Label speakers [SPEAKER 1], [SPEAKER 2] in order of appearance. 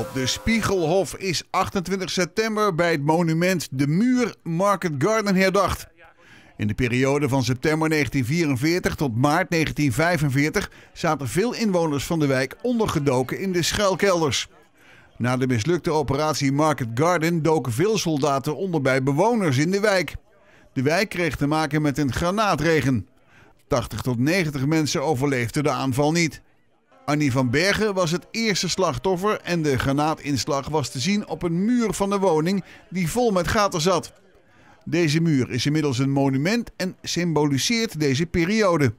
[SPEAKER 1] Op de Spiegelhof is 28 september bij het monument De Muur Market Garden herdacht. In de periode van september 1944 tot maart 1945 zaten veel inwoners van de wijk ondergedoken in de schuilkelders. Na de mislukte operatie Market Garden doken veel soldaten onder bij bewoners in de wijk. De wijk kreeg te maken met een granaatregen. 80 tot 90 mensen overleefden de aanval niet. Annie van Bergen was het eerste slachtoffer en de granaatinslag was te zien op een muur van de woning die vol met gaten zat. Deze muur is inmiddels een monument en symboliseert deze periode.